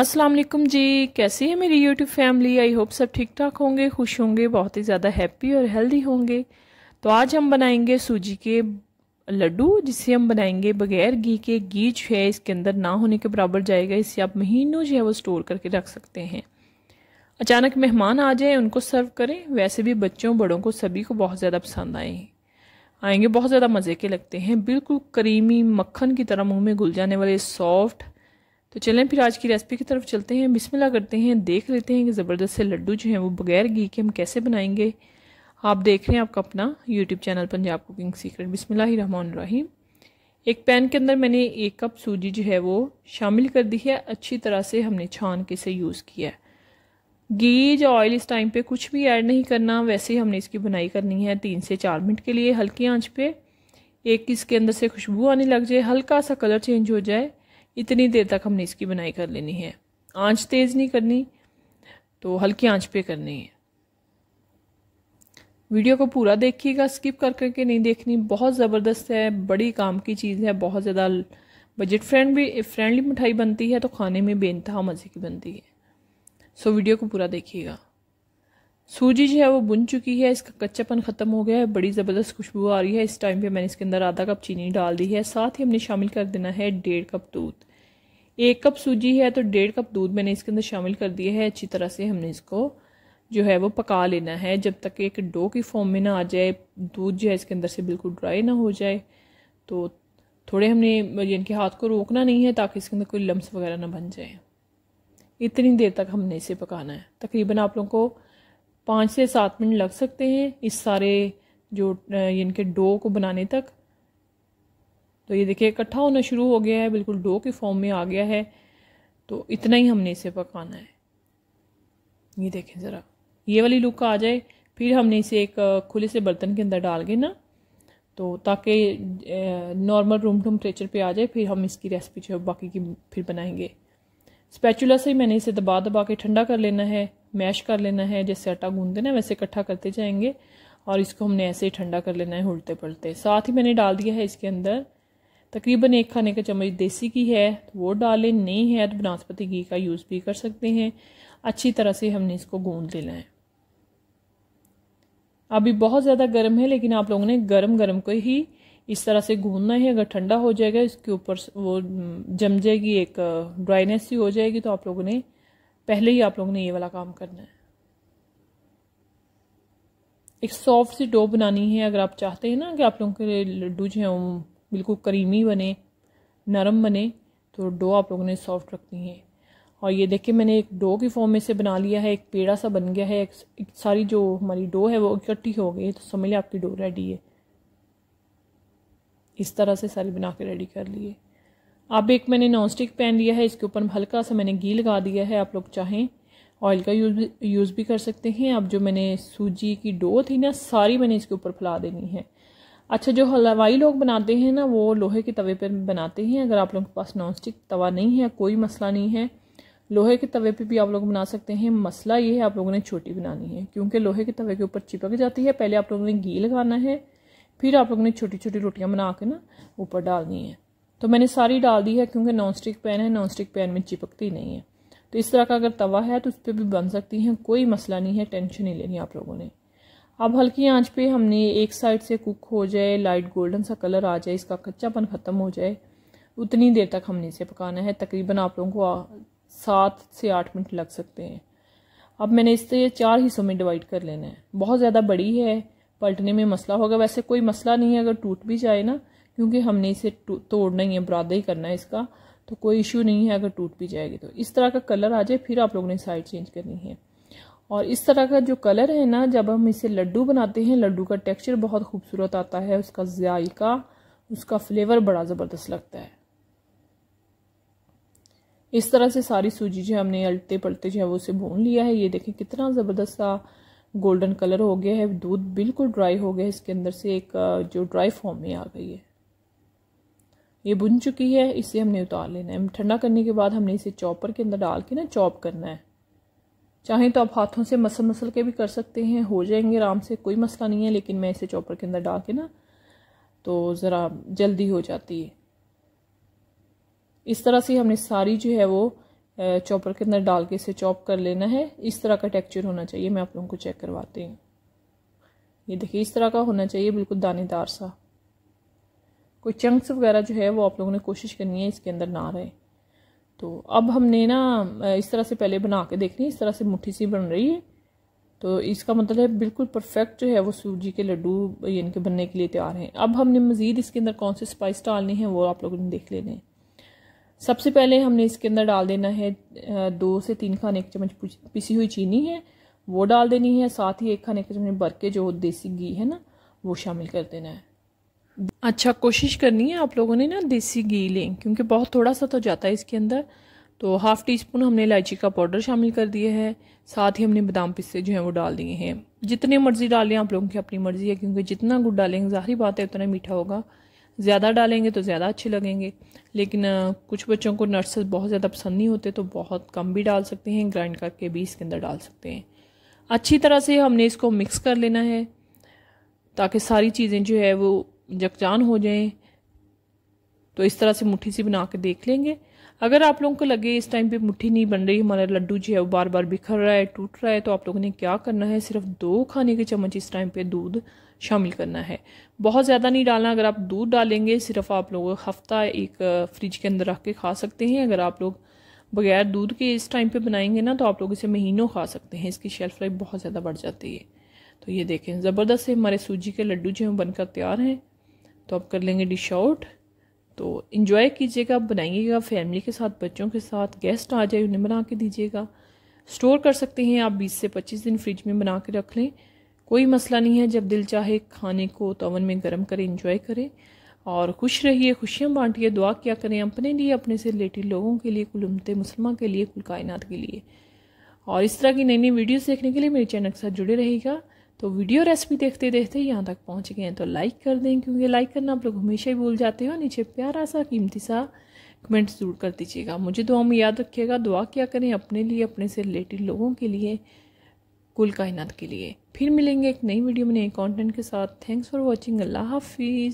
अस्सलाम वालेकुम जी कैसी है मेरी यूट्यूब फैमिली आई होप सब ठीक ठाक होंगे खुश होंगे बहुत ही ज़्यादा हैप्पी और हेल्दी होंगे तो आज हम बनाएंगे सूजी के लड्डू जिसे हम बनाएंगे बगैर घी के घी जो है इसके अंदर ना होने के बराबर जाएगा इसे आप महीनों जो है वो स्टोर करके रख सकते हैं अचानक मेहमान आ जाए उनको सर्व करें वैसे भी बच्चों बड़ों को सभी को बहुत ज़्यादा पसंद आए आएंगे बहुत ज़्यादा मज़े के लगते हैं बिल्कुल करीमी मक्खन की तरह मुँह में घुल जाने वाले सॉफ्ट तो चलें फिर आज की रेसिपी की तरफ चलते हैं बिस्मिल्लाह करते हैं देख लेते हैं कि ज़बरदस्त से लड्डू जो हैं वो बगैर घी के हम कैसे बनाएंगे आप देख रहे हैं आपका अपना YouTube channel Punjab cooking secret बिसमीम एक पैन के अंदर मैंने एक कप सूजी जो है वो शामिल कर दी है अच्छी तरह से हमने छान के इसे यूज़ किया है घी जो ऑयल इस टाइम पे कुछ भी ऐड नहीं करना वैसे ही हमने इसकी बुनाई करनी है तीन से चार मिनट के लिए हल्की आंच पे एक इसके अंदर से खुशबू आने लग जाए हल्का सा कलर चेंज हो जाए इतनी देर तक हमने इसकी बनाई कर लेनी है आंच तेज़ नहीं करनी तो हल्की आंच पे करनी है वीडियो को पूरा देखिएगा स्किप कर करके नहीं देखनी बहुत ज़बरदस्त है बड़ी काम की चीज़ है बहुत ज़्यादा बजट फ्रेंड भी फ्रेंडली मिठाई बनती है तो खाने में बेनता मज़े की बनती है सो वीडियो को पूरा देखिएगा सूजी जो है वो बुन चुकी है इसका कच्चापन ख़त्म हो गया है बड़ी ज़बरदस्त खुशबू आ रही है इस टाइम पे मैंने इसके अंदर आधा कप चीनी डाल दी है साथ ही हमने शामिल कर देना है डेढ़ कप दूध एक कप सूजी है तो डेढ़ कप दूध मैंने इसके अंदर शामिल कर दिया है अच्छी तरह से हमने इसको जो है वो पका लेना है जब तक एक डो की फॉर्म में ना आ जाए दूध जो है इसके अंदर से बिल्कुल ड्राई ना हो जाए तो थोड़े हमने इनके हाथ को रोकना नहीं है ताकि इसके अंदर कोई लम्स वगैरह ना बन जाए इतनी देर तक हमने इसे पकाना है तकरीबन आप लोगों को पाँच से सात मिनट लग सकते हैं इस सारे जो इनके डो को बनाने तक तो ये देखिए इकट्ठा होना शुरू हो गया है बिल्कुल डो के फॉर्म में आ गया है तो इतना ही हमने इसे पकाना है ये देखें ज़रा ये वाली लुक आ जाए फिर हमने इसे एक खुले से बर्तन के अंदर डाल के ना तो ताकि नॉर्मल रूम टेम्परेचर पे आ जाए फिर हम इसकी रेसिपी जो बाकी की फिर बनाएंगे स्पैचुला से मैंने इसे दबा दबा के ठंडा कर लेना है मैश कर लेना है जैसे आटा गूंदते ना वैसे इकट्ठा करते जाएंगे और इसको हमने ऐसे ही ठंडा कर लेना है उल्टे पलटे साथ ही मैंने डाल दिया है इसके अंदर तकरीबन एक खाने का चम्मच देसी घी है तो वो डालें नहीं है तो बनास्पति घी का यूज़ भी कर सकते हैं अच्छी तरह से हमने इसको गूंद लेना है अभी बहुत ज़्यादा गर्म है लेकिन आप लोगों ने गर्म गर्म को ही इस तरह से गूंदना है अगर ठंडा हो जाएगा इसके ऊपर वो जम जाएगी एक ड्राइनेस सी हो जाएगी तो आप लोगों ने पहले ही आप लोगों ने ये वाला काम करना है एक सॉफ्ट सी डो बनानी है अगर आप चाहते हैं ना कि आप लोगों के लड्डू जो हैं बिल्कुल करीमी बने नरम बने तो डो आप लोगों ने सॉफ्ट रखनी है और ये देखिए मैंने एक डो की फॉर्म में से बना लिया है एक पेड़ा सा बन गया है एक, एक सारी जो हमारी डो है वो इकट्ठी हो गई तो समझ लें आपकी डो रेडी है इस तरह से सारी बना के रेडी कर लिए अब एक मैंने नॉन स्टिक पैन लिया है इसके ऊपर हल्का सा मैंने घी लगा दिया है आप लोग चाहें ऑयल का यूज़ भी यूज़ भी कर सकते हैं अब जो मैंने सूजी की डो थी ना सारी मैंने इसके ऊपर फैला देनी है अच्छा जो हलवाई लोग बनाते हैं ना वो लोहे के तवे पर बनाते हैं अगर आप लोगों के पास नॉन स्टिक तवा नहीं है कोई मसला नहीं है लोहे के तवे पे भी आप लोग बना सकते हैं मसला ये है आप लोगों ने छोटी बनानी है क्योंकि लोहे के तवे के ऊपर चिपक जाती है पहले आप लोगों ने घी लगाना है फिर आप लोगों ने छोटी छोटी रोटियाँ बना के ना ऊपर डालनी है तो मैंने सारी डाल दी है क्योंकि नॉन स्टिक पैन है नॉन स्टिक पैन में चिपकती नहीं है तो इस तरह का अगर तवा है तो उस पर भी बन सकती हैं कोई मसला नहीं है टेंशन नहीं लेनी आप लोगों ने अब हल्की आंच पे हमने एक साइड से कुक हो जाए लाइट गोल्डन सा कलर आ जाए इसका कच्चापन ख़त्म हो जाए उतनी देर तक हमने इसे पकाना है तकरीबन आप लोगों को सात से आठ मिनट लग सकते हैं अब मैंने इससे चार हिस्सों में डिवाइड कर लेना है बहुत ज़्यादा बड़ी है पलटने में मसला होगा वैसे कोई मसला नहीं है अगर टूट भी जाए ना क्योंकि हमने इसे तोड़ना ही है बरादा ही करना है इसका तो कोई इशू नहीं है अगर टूट भी जाएगी तो इस तरह का कलर आ जाए फिर आप लोगों ने साइड चेंज करनी है और इस तरह का जो कलर है ना जब हम इसे लड्डू बनाते हैं लड्डू का टेक्सचर बहुत खूबसूरत आता है उसका जायका उसका फ्लेवर बड़ा ज़बरदस्त लगता है इस तरह से सारी सूजी जो हमने अलते पलते जो है वो उसे भून लिया है ये देखें कितना ज़बरदस्त सा गोल्डन कलर हो गया है दूध बिल्कुल ड्राई हो गया है इसके अंदर से एक जो ड्राई फॉर्म में आ गई है ये बुन चुकी है इसे हमने उतार लेना है ठंडा करने के बाद हमने इसे चॉपर के अंदर डाल के ना चॉप करना है चाहें तो आप हाथों से मसल मसल के भी कर सकते हैं हो जाएंगे आराम से कोई मसला नहीं है लेकिन मैं इसे चॉपर के अंदर डाल के ना तो ज़रा जल्दी हो जाती है इस तरह से हमने सारी जो है वो चॉपर के अंदर डाल के इसे चॉप कर लेना है इस तरह का टेक्चर होना चाहिए मैं आप लोगों को चेक करवाती हूँ ये देखिए इस तरह का होना चाहिए बिल्कुल दानेदार सा कोई चंक्स वगैरह जो है वो आप लोगों ने कोशिश करनी है इसके अंदर ना रहे तो अब हमने ना इस तरह से पहले बना के देखनी इस तरह से मुट्ठी सी बन रही है तो इसका मतलब है बिल्कुल परफेक्ट जो है वो सूजी के लड्डू यानी कि बनने के लिए तैयार हैं अब हमने मज़ीद इसके अंदर कौन से स्पाइस डालने हैं वो आप लोगों ने देख लेने सबसे पहले हमने इसके अंदर डाल देना है दो से तीन खाने के चम्मच पिसी हुई चीनी है वो डाल देनी है साथ ही एक खाने के चम्मच भर के जो देसी घी है ना वो शामिल कर देना है अच्छा कोशिश करनी है आप लोगों ने ना देसी घी लें क्योंकि बहुत थोड़ा सा तो जाता है इसके अंदर तो हाफ़ टी स्पून हमने इलायची का पाउडर शामिल कर दिया है साथ ही हमने बादाम पिस्ते जो हैं वो डाल दिए हैं जितने मर्ज़ी डालें आप लोगों की अपनी मर्ज़ी है क्योंकि जितना गुड़ डालेंगे ज़ाहरी बात है उतना मीठा होगा ज़्यादा डालेंगे तो ज़्यादा अच्छे लगेंगे लेकिन कुछ बच्चों को नट्स बहुत ज़्यादा पसंद नहीं होते तो बहुत कम भी डाल सकते हैं ग्राइंड करके भी इसके अंदर डाल सकते हैं अच्छी तरह से हमने इसको मिक्स कर लेना है ताकि सारी चीज़ें जो है वो यकजान हो जाएं तो इस तरह से मुट्ठी सी बना के देख लेंगे अगर आप लोगों को लगे इस टाइम पे मुट्ठी नहीं बन रही हमारा लड्डू जो है वो बार बार बिखर रहा है टूट रहा है तो आप लोगों ने क्या करना है सिर्फ दो खाने के चम्मच इस टाइम पे दूध शामिल करना है बहुत ज़्यादा नहीं डालना अगर आप दूध डालेंगे सिर्फ आप लोग हफ्ता एक फ्रिज के अंदर रख के खा सकते हैं अगर आप लोग बगैर दूध के इस टाइम पे बनाएंगे ना तो आप लोग इसे महीनों खा सकते हैं इसकी शेल्फ लाइफ बहुत ज़्यादा बढ़ जाती है तो ये देखें ज़बरदस्त से हमारे सूजी के लड्डू जो हैं बनकर तैयार हैं तो आप कर लेंगे डिश आउट तो इन्जॉय कीजिएगा बनाइएगा फैमिली के साथ बच्चों के साथ गेस्ट आ जाए उन्हें बना के दीजिएगा स्टोर कर सकते हैं आप 20 से 25 दिन फ्रिज में बना के रख लें कोई मसला नहीं है जब दिल चाहे खाने को तो ओवन में गर्म करें इंजॉय करें और खुश रहिए खुशियाँ बांटिए दुआ किया करें अपने लिए अपने से रिलेटेड लोगों के लिए कुल उमते मुसलमान के लिए कुल कायनात के लिए और इस तरह की नई नई वीडियोस देखने के लिए मेरे चैनल के साथ जुड़े रहेगा तो वीडियो रेसिपी देखते देखते यहाँ तक पहुँच गए हैं तो लाइक कर दें क्योंकि लाइक करना आप लोग हमेशा ही भूल जाते हो नीचे प्यारा सा कीमती सा कमेंट ज़रूर कर दीजिएगा मुझे दुआ तो में याद रखिएगा दुआ क्या करें अपने लिए अपने से रिलेटेड लोगों के लिए कुल कायनात के लिए फिर मिलेंगे एक नई वीडियो में नए कंटेंट के साथ थैंक्स फॉर वाचिंग अल्लाह हाफिज़